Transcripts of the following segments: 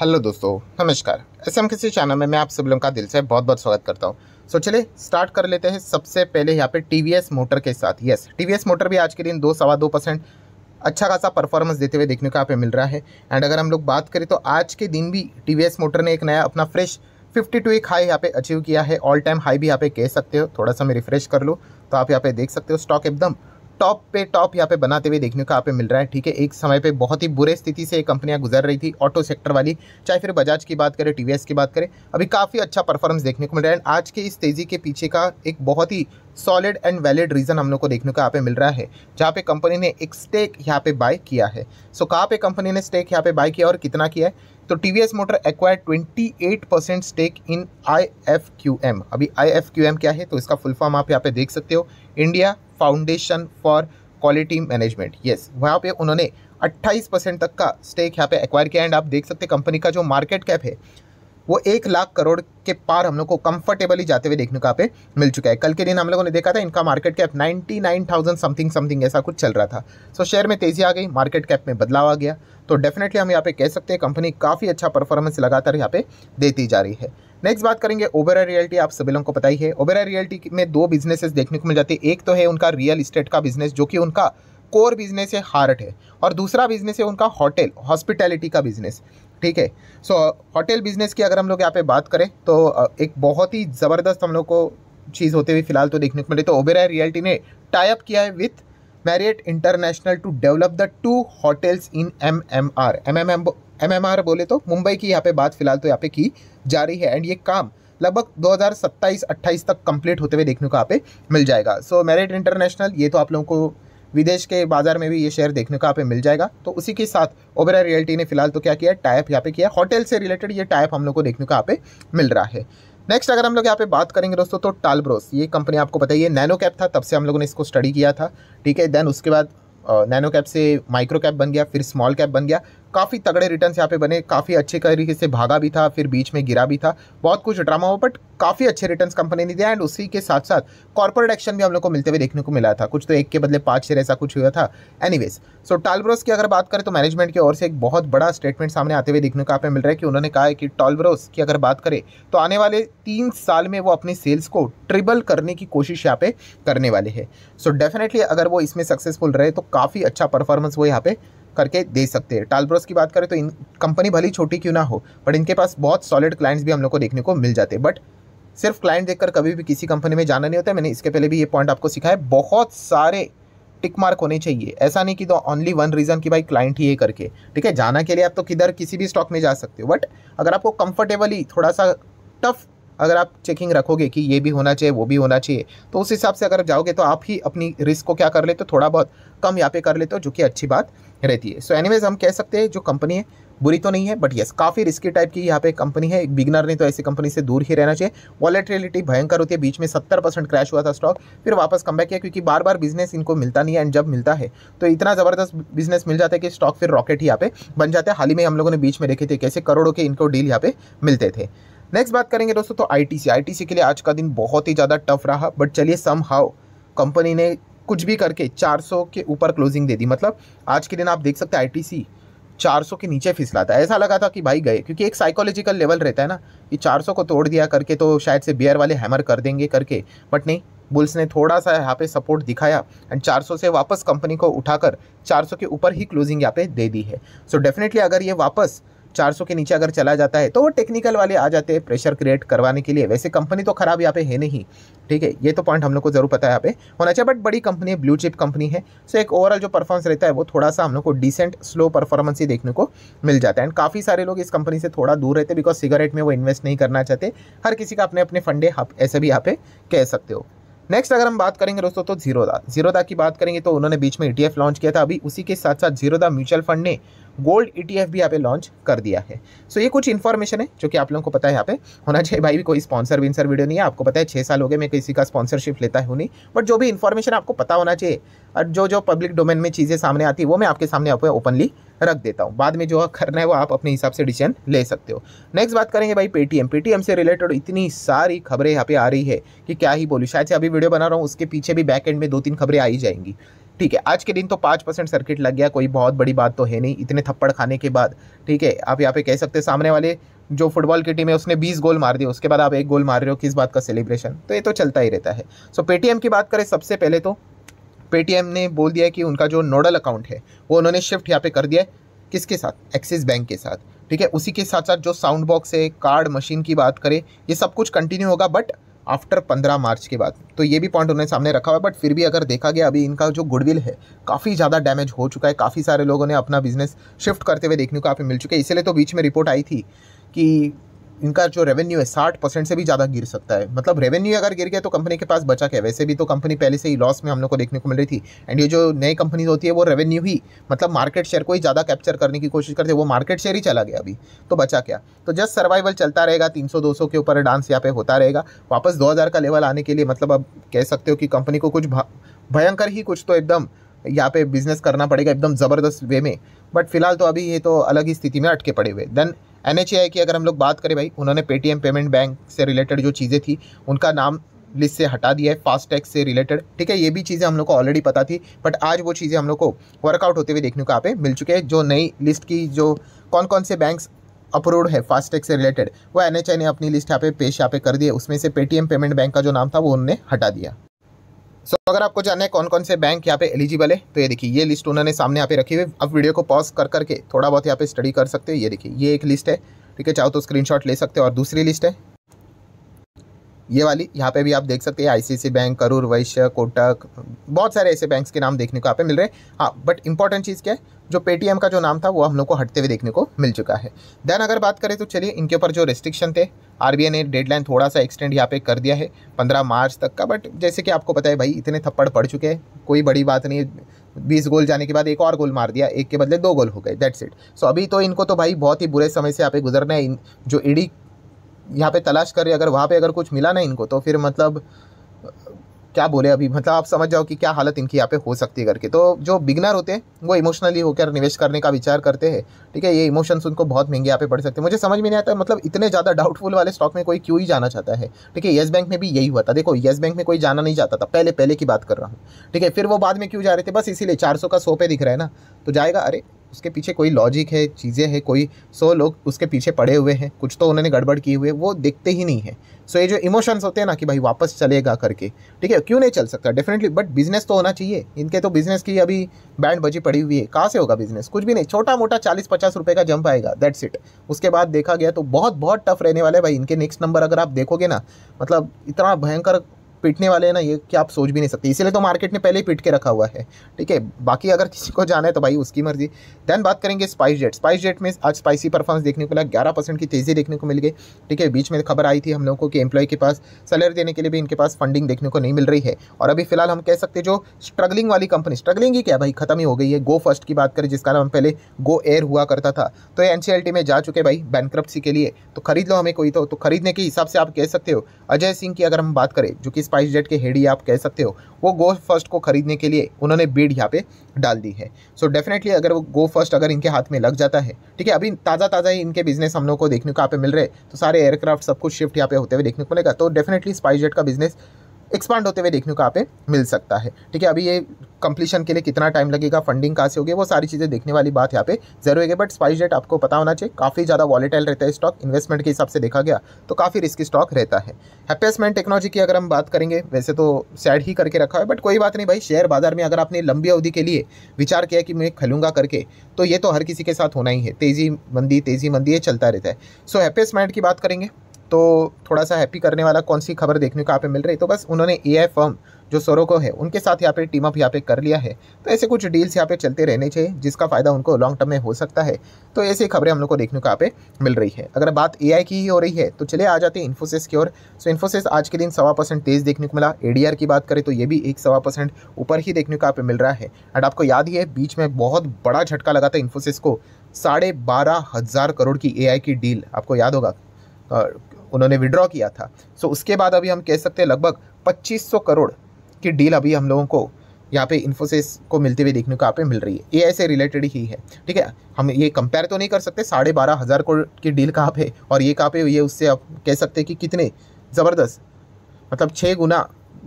hello दोस्तों नमस्कार S M किसी चैनल में मैं आप सब लोगों का दिल से बहुत बहुत स्वागत करता हूँ सो so, चलिए स्टार्ट कर लेते हैं सबसे पहले यहाँ पे टी मोटर के साथ यस टी मोटर भी आज के दिन दो सवा दो परसेंट अच्छा खासा परफॉर्मेंस देते हुए देखने को यहाँ पे मिल रहा है एंड अगर हम लोग बात करें तो आज के दिन भी टी मोटर ने एक नया अपना फ्रेश फिफ्टी टू एक हाई यहाँ पे अचीव किया है ऑल टाइम हाई भी यहाँ पे कह सकते हो थोड़ा सा मैं रिफ्रेश कर लूँ तो आप यहाँ पे देख सकते हो स्टॉक एकदम टॉप पे टॉप यहाँ पे बनाते हुए देखने को यहाँ पे मिल रहा है ठीक है एक समय पे बहुत ही बुरे स्थिति से कंपनियां गुजर रही थी ऑटो सेक्टर वाली चाहे फिर बजाज की बात करें टीवीएस की बात करें अभी काफ़ी अच्छा परफॉर्मेंस देखने को मिल रहा है आज के इस तेज़ी के पीछे का एक बहुत ही सॉलिड एंड वैलिड रीज़न हम लोग को देखने को यहाँ पे मिल रहा है जहाँ पे कंपनी ने एक स्टेक यहाँ पे बाय किया है सो कहाँ पे कंपनी ने स्टेक यहाँ पे बाय किया और कितना किया है तो T V S motor acquire twenty eight percent stake in I F Q M अभी आई एफ क्यू एम क्या है तो इसका फुल फॉर्म आप यहाँ पे देख सकते हो India foundation for quality management yes वहाँ पे उन्होंने 28 परसेंट तक का स्टेक यहाँ पे एक्वायर किया एंड आप देख सकते हैं कंपनी का जो मार्केट कैप है वो एक लाख करोड़ के पार हम लोग को कंफर्टेबली जाते हुए देखने का पे मिल चुका है कल के दिन हम लोगों ने देखा था इनका मार्केट कैप 99,000 समथिंग समथिंग ऐसा कुछ चल रहा था सो शेयर में तेज़ी आ गई मार्केट कैप में बदलाव आ गया तो डेफिनेटली हम यहाँ पे कह सकते हैं कंपनी काफ़ी अच्छा परफॉर्मेंस लगातार यहाँ पे देती जा रही है नेक्स्ट बात करेंगे ओबेरा रियल्टी आप सभी लोगों को पता ही है ओबेरा रियल्टी में दो बिजनेसेस देखने को मिल जाते हैं एक तो है उनका रियल इस्टेट का बिजनेस जो कि उनका कोर बिजनेस है हार्ट है और दूसरा बिजनेस है उनका होटल हॉस्पिटैलिटी का बिजनेस ठीक है सो होटल बिजनेस की अगर हम लोग यहाँ पे बात करें तो एक बहुत ही ज़बरदस्त हम लोग को चीज़ होते हुए फिलहाल तो देखने को मिले तो ओबेरा रियल्टी ने टाइप किया है with international two hotels in M M R M M M M M R बोले तो मुंबई की यहाँ पे बात फिलहाल तो यहाँ पे की जा रही है एंड ये काम लगभग 2027-28 तक कंप्लीट होते हुए देखने को यहाँ पे मिल जाएगा सो मैरिट इंटरनेशनल ये तो आप लोगों को विदेश के बाजार में भी ये शेयर देखने को यहाँ पे मिल जाएगा तो उसी के साथ ओबेरा रियल्टी ने फिलहाल तो क्या किया टाइप यहाँ पे किया होटल से रिलेटेड ये टाइप हम लोग को देखने को यहाँ पे मिल रहा है नेक्स्ट अगर हम लोग यहाँ पे बात करेंगे दोस्तों तो टालब्रोस ये कंपनी आपको बताइए नैनो कैप था तब से हम लोगों ने इसको स्टडी किया था ठीक है देन उसके बाद नैनो कैप से माइक्रो कैप बन गया फिर स्मॉल कैप बन गया काफ़ी तगड़े रिटर्न यहाँ पे बने काफ़ी अच्छे तरीके से भागा भी था फिर बीच में गिरा भी था बहुत कुछ ड्रामा हुआ बट काफ़ी अच्छे रिटर्न कंपनी ने दिया एंड उसी के साथ साथ कॉर्पोरेट एक्शन भी हम लोग को मिलते हुए देखने को मिला था कुछ तो एक के बदले पाँच शेयर ऐसा कुछ हुआ था एनीवेज सो टॉलब्रोस की अगर बात करें तो मैनेजमेंट की ओर से एक बहुत बड़ा स्टेटमेंट सामने आते हुए देखने को आप मिल रहा है कि उन्होंने कहा है कि टॉलब्रोस की अगर बात करें तो आने वाले तीन साल में वो अपनी सेल्स को ट्रिबल करने की कोशिश यहाँ पे करने वाले है सो डेफिनेटली अगर वो इसमें सक्सेसफुल रहे तो काफ़ी अच्छा परफॉर्मेंस वो यहाँ पे करके दे सकते हैं टालब्रोस की बात करें तो इन कंपनी भली छोटी क्यों ना हो बट इनके पास बहुत सॉलिड क्लाइंट्स भी हम लोग को देखने को मिल जाते हैं बट सिर्फ क्लाइंट देखकर कभी भी किसी कंपनी में जाना नहीं होता है मैंने इसके पहले भी ये पॉइंट आपको सिखाया है बहुत सारे टिक मार्क होने चाहिए ऐसा नहीं कि तो ओनली वन रीज़न कि भाई क्लाइंट ही ये करके ठीक है जाना के लिए आप तो किधर किसी भी स्टॉक में जा सकते हो बट अगर आपको कंफर्टेबली थोड़ा सा टफ अगर आप चेकिंग रखोगे कि ये भी होना चाहिए वो भी होना चाहिए तो उस हिसाब से अगर जाओगे तो आप ही अपनी रिस्क को क्या कर लेते हो थोड़ा बहुत कम यहाँ पे कर लेते हो जो कि अच्छी बात रहती है सो so एनीवेज हम कह सकते हैं जो कंपनी है बुरी तो नहीं है बट यस काफ़ी रिस्की टाइप की यहाँ पे कंपनी है एक बिगनर ने तो ऐसी कंपनी से दूर ही रहना चाहिए वॉलेटिलिटी भयंकर होती है बीच में सत्तर परसेंट क्रैश हुआ था स्टॉक फिर वापस कम किया क्योंकि बार बार बिजनेस इनको मिलता नहीं है एंड जब मिलता है तो इतना ज़बरदस्त बिजनेस मिल जाता है कि स्टॉक फिर रॉकेट ही यहाँ पे बन जाता है हाल ही में हम लोगों ने बीच में देखे थे कैसे करोड़ों के इनको डील यहाँ पे मिलते थे नेक्स्ट बात करेंगे दोस्तों तो आईटीसी आईटीसी के लिए आज का दिन बहुत ही ज़्यादा टफ रहा बट चलिए सम हाउ कंपनी ने कुछ भी करके 400 के ऊपर क्लोजिंग दे दी मतलब आज के दिन आप देख सकते हैं चार 400 के नीचे फिसला था ऐसा लगा था कि भाई गए क्योंकि एक साइकोलॉजिकल लेवल रहता है ना कि 400 को तोड़ दिया करके तो शायद से बियर वाले हैमर कर देंगे करके बट नहीं बुल्स ने थोड़ा सा यहाँ पे सपोर्ट दिखाया एंड 400 से वापस कंपनी को उठाकर 400 के ऊपर ही क्लोजिंग यहाँ पे दे दी है सो so डेफिनेटली अगर ये वापस 400 के नीचे अगर चला जाता है तो वो टेक्निकल वाले आ जाते हैं प्रेशर क्रिएट करवाने के लिए वैसे कंपनी तो खराब यहाँ पे है नहीं ठीक है ये तो पॉइंट हम लोग को जरूर पता है यहाँ पे होना चाहिए बट बड़ी कंपनी है ब्लू चिप कंपनी है सो एक ओवरऑल जो परफॉर्मेंस रहता है वो थोड़ा सा हम लोग को डिसेंट स्लो परफॉर्मेंस ही देखने को मिल जाता है एंड काफ़ी सारे लोग इस कंपनी से थोड़ा दूर रहते हैं बिकॉज सिगरेट में वो इन्वेस्ट नहीं करना चाहते हर किसी का अपने अपने फंडे ऐसे भी यहाँ पे कह सकते हो नेक्स्ट अगर हम बात करेंगे दोस्तों तो जीरोदा जीरोदा की बात करेंगे तो उन्होंने बीच में ई e लॉन्च किया था अभी उसी के साथ साथ जीरोदा म्यूचुअल फंड ने गोल्ड ई e भी यहाँ पे लॉन्च कर दिया है सो ये कुछ इन्फॉर्मेशन है जो कि आप लोगों को पता है यहाँ पे होना चाहिए भाई भी कोई स्पॉन्सर विंसर वीडियो नहीं है आपको पता है छः साल हो गए मैं किसी का स्पॉन्सरशिप लेता हूँ नहीं बट जो भी इन्फॉर्मेशन आपको पता होना चाहिए और जो जो पब्लिक डोमेन में चीज़ें सामने आती है वो मैं आपके सामने आपको ओपनली रख देता हूँ बाद में जो करना है वो आप अपने हिसाब से डिसीजन ले सकते हो नेक्स्ट बात करेंगे भाई पेटीएम पेटीएम से रिलेटेड इतनी सारी खबरें यहाँ पे आ रही है कि क्या ही बोलूँ शायद से अभी वीडियो बना रहा हूँ उसके पीछे भी बैक एंड में दो तीन खबरें आई जाएंगी ठीक है आज के दिन तो पाँच परसेंट सर्किट लग गया कोई बहुत बड़ी बात तो है नहीं इतने थप्पड़ खाने के बाद ठीक है आप यहाँ पे कह सकते सामने वाले जो फुटबॉल की टीम है उसने बीस गोल मार दिए उसके बाद आप एक गोल मार रहे हो किस बात का सेलिब्रेशन तो ये तो चलता ही रहता है सो पेटीएम की बात करें सबसे पहले तो पेटीएम ने बोल दिया कि उनका जो नोडल अकाउंट है वो उन्होंने शिफ्ट यहाँ पे कर दिया किसके साथ एक्सिस बैंक के साथ ठीक है उसी के साथ साथ जो साउंड बॉक्स है कार्ड मशीन की बात करें ये सब कुछ कंटिन्यू होगा बट आफ्टर पंद्रह मार्च के बाद तो ये भी पॉइंट उन्होंने सामने रखा हुआ है बट फिर भी अगर देखा गया अभी इनका जो गुडविल है काफ़ी ज़्यादा डैमेज हो चुका है काफ़ी सारे लोगों ने अपना बिजनेस शिफ्ट करते हुए देखने को आप मिल चुके हैं इसलिए तो बीच में रिपोर्ट आई थी कि इनका जो रेवेन्यू है साठ परसेंट से भी ज़्यादा गिर सकता है मतलब रेवेन्यू अगर गिर गया तो कंपनी के पास बचा क्या वैसे भी तो कंपनी पहले से ही लॉस में हम लोग को देखने को मिल रही थी एंड ये जो नई कंपनीज होती है वो रेवेन्यू ही मतलब मार्केट शेयर को ही ज़्यादा कैप्चर करने की कोशिश करते हैं वो मार्केट शेयर ही चला गया अभी तो बचा क्या तो जस्ट सर्वाइवल चलता रहेगा तीन सौ के ऊपर डांस यहाँ पे होता रहेगा वापस दो का लेवल आने के लिए मतलब अब कह सकते हो कि कंपनी को कुछ भयंकर ही कुछ तो एकदम यहाँ पे बिजनेस करना पड़ेगा एकदम ज़बरदस्त वे में बट फिलहाल तो अभी ये तो अलग ही स्थिति में अटके पड़े हुए देन एन की अगर हम लोग बात करें भाई उन्होंने पेटीएम पेमेंट बैंक से रिलेटेड जो चीज़ें थी उनका नाम लिस्ट से हटा दिया है फास्टैग से रिलेटेड ठीक है ये भी चीज़ें हम लोग को ऑलरेडी पता थी बट आज वो चीज़ें हम लोग को वर्कआउट होते हुए देखने को यहाँ पे मिल चुके हैं जो नई लिस्ट की जो कौन कौन से बैंक्स अप्रूव है फास्टैग से रिलेटेड वो एन ने अपनी लिस्ट यहाँ पे पेश यहाँ पे कर दिए उसमें से पेटीएम पेमेंट बैंक का जो नाम था वो उन्होंने हटा दिया सो so, अगर आपको जानना है कौन कौन से बैंक यहाँ पे एलिजिबल है तो ये देखिए ये लिस्ट उन्होंने सामने यहाँ पे रखी हुई आप वीडियो को पॉज कर करके थोड़ा बहुत यहाँ पे स्टडी कर सकते हो ये देखिए ये एक लिस्ट है ठीक है चाहो तो स्क्रीनशॉट ले सकते हो और दूसरी लिस्ट है ये वाली यहाँ पे भी आप देख सकते हैं आईसीसी बैंक करूर वैश्य कोटक बहुत सारे ऐसे बैंक्स के नाम देखने को यहाँ पे मिल रहे हैं हाँ बट इंपॉर्टेंट चीज़ क्या है जो पेटीएम का जो नाम था वो हम लोग को हटते हुए देखने को मिल चुका है देन अगर बात करें तो चलिए इनके ऊपर जो रेस्ट्रिक्शन थे आर ने डेडलाइन थोड़ा सा एक्सटेंड यहाँ पे कर दिया है पंद्रह मार्च तक का बट जैसे कि आपको पता है भाई इतने थप्पड़ पड़ चुके हैं कोई बड़ी बात नहीं है बीस गोल जाने के बाद एक और गोल मार दिया एक के बदले दो गोल हो गए दैट्स इट सो अभी तो इनको तो भाई बहुत ही बुरे समय से यहाँ पे गुजरना है जो ईडी यहाँ पे तलाश करे अगर वहाँ पे अगर कुछ मिला ना इनको तो फिर मतलब क्या बोले अभी मतलब आप समझ जाओ कि क्या हालत इनकी यहाँ पे हो सकती है करके तो जो बिगनर होते हैं वो इमोशनली होकर निवेश करने का विचार करते हैं ठीक है ये इमोशंस उनको बहुत महंगे यहाँ पे पड़ सकते हैं मुझे समझ में नहीं आता मतलब इतने ज़्यादा डाउटफुल वाले स्टॉक में कोई क्यों ही जाना चाहता है ठीक है येस बैंक में भी यही हुआ था देखो येस बैंक में कोई जाना नहीं चाहता था पहले पहले की बात कर रहा हूँ ठीक है फिर वो बाद में क्यों जा रहे थे बस इसीलिए चार का सौ पे दिख रहा है ना तो जाएगा अरे उसके पीछे कोई लॉजिक है चीज़ें हैं कोई सौ लोग उसके पीछे पड़े हुए हैं कुछ तो उन्होंने गड़बड़ की हुई है वो दिखते ही नहीं है सो so, ये जो इमोशंस होते हैं ना कि भाई वापस चलेगा करके ठीक है क्यों नहीं चल सकता डेफिनेटली बट बिजनेस तो होना चाहिए इनके तो बिजनेस की अभी बैंड बजी पड़ी हुई है कहाँ से होगा बिजनेस कुछ भी नहीं छोटा मोटा चालीस पचास रुपये का जंप आएगा दैट्स इट उसके बाद देखा गया तो बहुत बहुत टफ रहने वाला है भाई इनके नेक्स्ट नंबर अगर आप देखोगे ना मतलब इतना भयंकर पिटने वाले हैं ना ये कि आप सोच भी नहीं सकते इसीलिए तो मार्केट ने पहले ही पिट के रखा हुआ है ठीक है बाकी अगर किसी को जाना है तो भाई उसकी मर्जी देन बात करेंगे स्पाइस जेट स्पाइस जेट में आज स्पाइसी परफॉर्मेंस देखने को मिला ग्यारह परसेंट की तेज़ी देखने को मिल गई ठीक है बीच में खबर आई थी हम लोगों को कि एम्प्लॉय के पास सैलरी देने के लिए भी इनके पास फंडिंग देखने को नहीं मिल रही है और अभी फिलहाल हम कह सकते जो स्ट्रगलिंग वाली कंपनी स्ट्रगलिंग ही क्या भाई खत्म ही हो गई है गो फर्स्ट की बात करें जिसका नाम पहले गो एयर हुआ करता था तो एन में जा चुके भाई बैंक्रप्सी के लिए तो खरीद लो हमें कोई तो, तो खरीदने के हिसाब से आप कह सकते हो अजय सिंह की अगर हम बात करें जो कि स्पाइस जेट के हेडी आप कह सकते हो वो गो फर्स्ट को खरीदने के लिए उन्होंने बीड यहाँ पे डाल दी है सो so डेफिनेटली अगर वो गो फर्स्ट अगर इनके हाथ में लग जाता है ठीक है अभी ताज़ा ताज़ा ही इनके बिजनेस हम लोग को देखने को यहाँ पे मिल रहे तो सारे एयरक्राफ्ट सब कुछ शिफ्ट यहाँ पे होते हुए देखने को मिलेगा तो डेफिनेटली स्पाइस जेट का बिजनेस एक्सपांड होते हुए देखने को आप पे मिल सकता है ठीक है अभी ये कंप्लीशन के लिए कितना टाइम लगेगा फंडिंग कहाँ से होगी वो सारी चीज़ें देखने वाली बात यहाँ पे जरूर है बट स्पाइस डेट आपको पता होना चाहिए काफ़ी ज़्यादा वॉलेटाइल रहता है स्टॉक इन्वेस्टमेंट के हिसाब से देखा गया तो काफ़ी रिस्की स्टॉक रहता है हैप्पीएसमेंट टेक्नोलॉजी की अगर हम बात करेंगे वैसे तो सैड ही करके रखा है बट कोई बात नहीं भाई शेयर बाजार में अगर आपने लंबी अवधि के लिए विचार किया कि मैं खेलूंगा करके तो ये तो हर किसी के साथ होना ही है तेज़ी मंदी तेज़ी मंदी ये चलता रहता है सो हैप्पीस्टमेंट की बात करेंगे तो थोड़ा सा हैप्पी करने वाला कौन सी खबर देखने को यहाँ पे मिल रही है तो बस उन्होंने ए आई फर्म जो सोरोको है उनके साथ यहाँ पे टीम अप यहाँ पे कर लिया है तो ऐसे कुछ डील्स यहाँ पे चलते रहने चाहिए जिसका फ़ायदा उनको लॉन्ग टर्म में हो सकता है तो ऐसी खबरें हम लोग को देखने को यहाँ पे मिल रही है अगर बात ए की ही हो रही है तो चले आ जाते हैं इन्फोसिस की ओर सो इन्फोसिस आज के दिन सवा परसेंट तेज़ देखने को मिला ए की बात करें तो ये भी एक सवा परसेंट ऊपर ही देखने को यहाँ पे मिल रहा है एंड आपको याद ही है बीच में बहुत बड़ा झटका लगा था इन्फोसिस को साढ़े बारह हज़ार करोड़ की ए की डील आपको याद होगा उन्होंने विड्रॉ किया था सो उसके बाद अभी हम कह सकते हैं लगभग 2500 करोड़ की डील अभी हम लोगों को यहाँ पे इन्फोसिस को मिलते हुए देखने को यहाँ पे मिल रही है ये ऐसे रिलेटेड ही है ठीक है हम ये कंपेयर तो नहीं कर सकते साढ़े बारह हज़ार करोड़ की डील कहाँ पे और ये कहाँ पे ये उससे आप कह सकते हैं कि कितने ज़बरदस्त मतलब छः गुना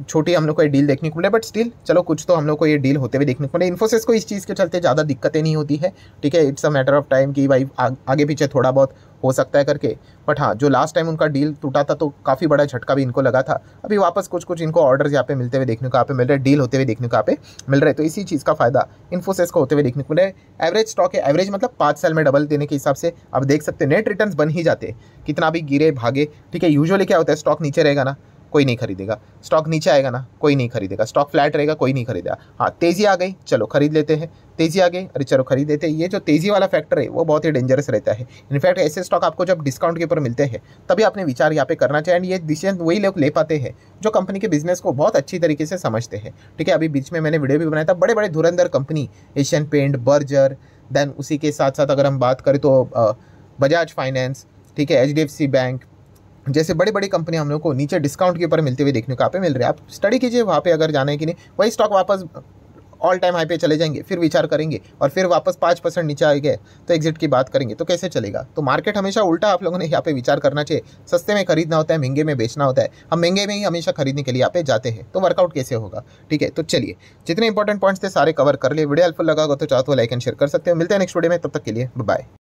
छोटी हम लोग को ये डील देखने को मिले बट स्टिल चलो कुछ तो हम लोग को ये डील होते हुए देखने को मिले इन्फोसिस को इस चीज़ के चलते ज़्यादा दिक्कतें नहीं होती है ठीक है it's a matter of time कि भाई आ, आगे पीछे थोड़ा बहुत हो सकता है करके बट हाँ जो लास्ट टाइम उनका डील टूटा था तो काफ़ी बड़ा झटका भी इनको लगा था अभी वापस कुछ कुछ इनको ऑर्डर यहाँ पे मिलते हुए देखने को यहाँ पे मिल रहे डील होते हुए देखने को यहाँ पे मिल रहे तो इसी चीज़ का फायदा इन्फोसिस को होते हुए देखने को मिले एवरेज स्टॉक है एवरेज मतलब पाँच साल में डबल देने के हिसाब से आप देख सकते नेट रिटर्न बन ही जाते कितना भी गिरे भागे ठीक है यूजली क्या होता है स्टॉक नीचे रहेगा ना कोई नहीं खरीदेगा स्टॉक नीचे आएगा ना कोई नहीं खरीदेगा स्टॉक फ्लैट रहेगा कोई नहीं खरीदेगा हाँ तेज़ी आ गई चलो खरीद लेते हैं तेज़ी आ गई अरे चलो खरीद लेते हैं ये जो तेज़ी वाला फैक्टर है वो बहुत ही डेंजरस रहता है इनफैक्ट ऐसे स्टॉक आपको जब डिस्काउंट के ऊपर मिलते हैं तभी आपने विचार यहाँ पे करना चाहिए एंड ये डिसीजन वही लोग ले पाते हैं जो कंपनी के बिजनेस को बहुत अच्छी तरीके से समझते हैं ठीक है अभी बीच में मैंने वीडियो भी बनाया था बड़े बड़े धुरंधर company Asian paint Berger then उसी के साथ साथ अगर हम बात करें तो बजाज फाइनेंस ठीक है एच बैंक जैसे बड़ी बड़ी कंपनियां हम लोग को नीचे डिस्काउंट के ऊपर मिलते हुए देखने को आप मिल रहे हैं आप स्टडी कीजिए वहाँ पे अगर जाना है कि नहीं वही स्टॉक वापस ऑल टाइम हाई पे चले जाएंगे फिर विचार करेंगे और फिर वापस पाँच परसेंट नीचे आ गए तो एग्जिट की बात करेंगे तो कैसे चलेगा तो मार्केट हमेशा उल्टा आप लोगों ने यहाँ पे विचार करना चाहिए सस्ते में खरीदना होता है महंगे में बेचना होता है हम महंगे में ही हमेशा खरीदने के लिए यहाँ पे जाते हैं तो वर्कआउट कैसे होगा ठीक है तो चलिए जितने इंपॉर्टेंट पॉइंट्स थे सारे कवर कर लिए वीडियो हेल्पफुल लगा हो तो चाहते हो लाइक एंड शेयर कर सकते हो मिलते हैं नेक्स्ट वीडियो में तब तक के लिए बाय